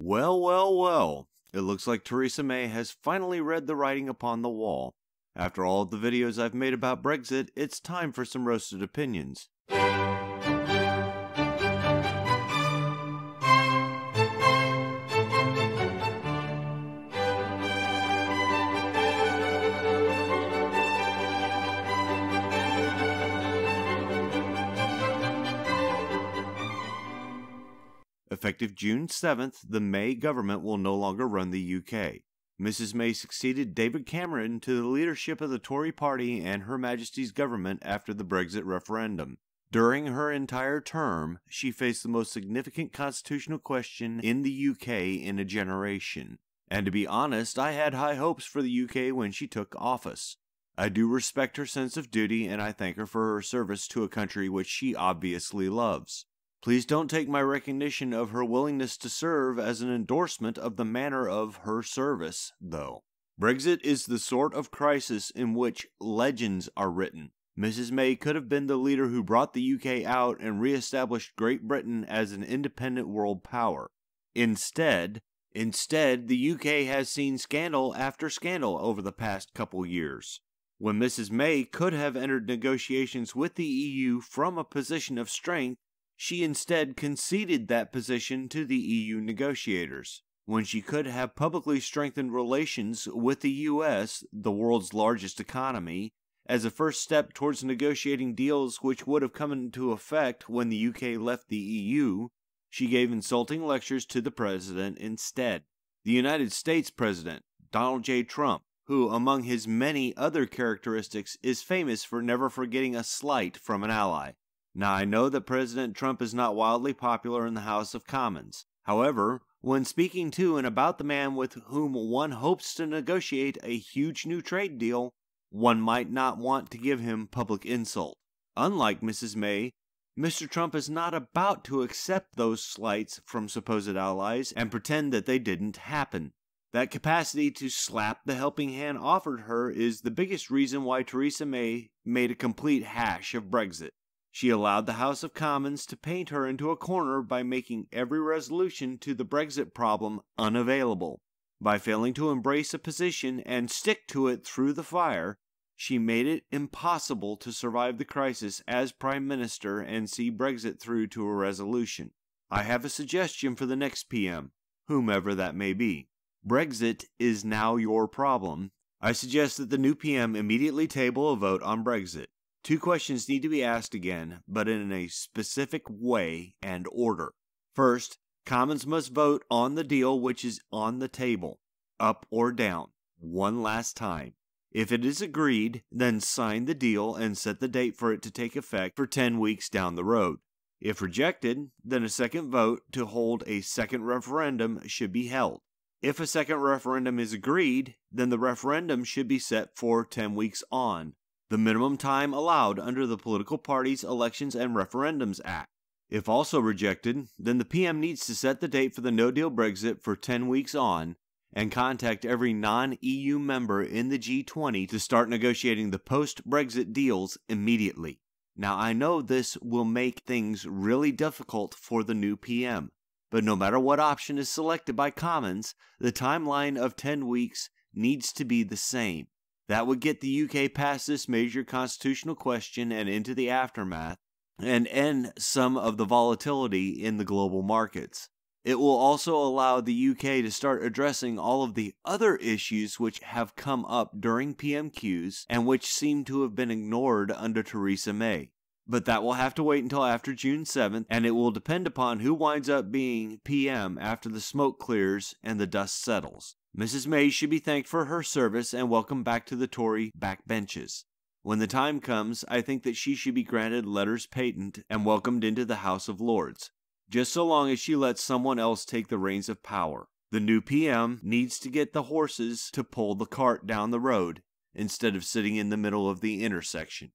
Well, well, well, it looks like Theresa May has finally read the writing upon the wall. After all the videos I've made about Brexit, it's time for some roasted opinions. Effective June 7th, the May government will no longer run the UK. Mrs. May succeeded David Cameron to the leadership of the Tory party and Her Majesty's government after the Brexit referendum. During her entire term, she faced the most significant constitutional question in the UK in a generation. And to be honest, I had high hopes for the UK when she took office. I do respect her sense of duty and I thank her for her service to a country which she obviously loves. Please don't take my recognition of her willingness to serve as an endorsement of the manner of her service, though. Brexit is the sort of crisis in which legends are written. Mrs. May could have been the leader who brought the UK out and re-established Great Britain as an independent world power. Instead, instead, the UK has seen scandal after scandal over the past couple years. When Mrs. May could have entered negotiations with the EU from a position of strength, she instead conceded that position to the EU negotiators, when she could have publicly strengthened relations with the US, the world's largest economy, as a first step towards negotiating deals which would have come into effect when the UK left the EU, she gave insulting lectures to the president instead. The United States president, Donald J. Trump, who, among his many other characteristics, is famous for never forgetting a slight from an ally, now, I know that President Trump is not wildly popular in the House of Commons. However, when speaking to and about the man with whom one hopes to negotiate a huge new trade deal, one might not want to give him public insult. Unlike Mrs. May, Mr. Trump is not about to accept those slights from supposed allies and pretend that they didn't happen. That capacity to slap the helping hand offered her is the biggest reason why Theresa May made a complete hash of Brexit. She allowed the House of Commons to paint her into a corner by making every resolution to the Brexit problem unavailable. By failing to embrace a position and stick to it through the fire, she made it impossible to survive the crisis as Prime Minister and see Brexit through to a resolution. I have a suggestion for the next PM, whomever that may be. Brexit is now your problem. I suggest that the new PM immediately table a vote on Brexit. Two questions need to be asked again, but in a specific way and order. First, Commons must vote on the deal which is on the table, up or down, one last time. If it is agreed, then sign the deal and set the date for it to take effect for 10 weeks down the road. If rejected, then a second vote to hold a second referendum should be held. If a second referendum is agreed, then the referendum should be set for 10 weeks on, the minimum time allowed under the Political Parties, Elections, and Referendums Act. If also rejected, then the PM needs to set the date for the no deal Brexit for 10 weeks on and contact every non EU member in the G20 to start negotiating the post Brexit deals immediately. Now, I know this will make things really difficult for the new PM, but no matter what option is selected by Commons, the timeline of 10 weeks needs to be the same. That would get the UK past this major constitutional question and into the aftermath and end some of the volatility in the global markets. It will also allow the UK to start addressing all of the other issues which have come up during PMQs and which seem to have been ignored under Theresa May. But that will have to wait until after June 7th, and it will depend upon who winds up being PM after the smoke clears and the dust settles. Mrs. May should be thanked for her service and welcomed back to the Tory backbenches. When the time comes, I think that she should be granted letters patent and welcomed into the House of Lords, just so long as she lets someone else take the reins of power. The new PM needs to get the horses to pull the cart down the road instead of sitting in the middle of the intersection.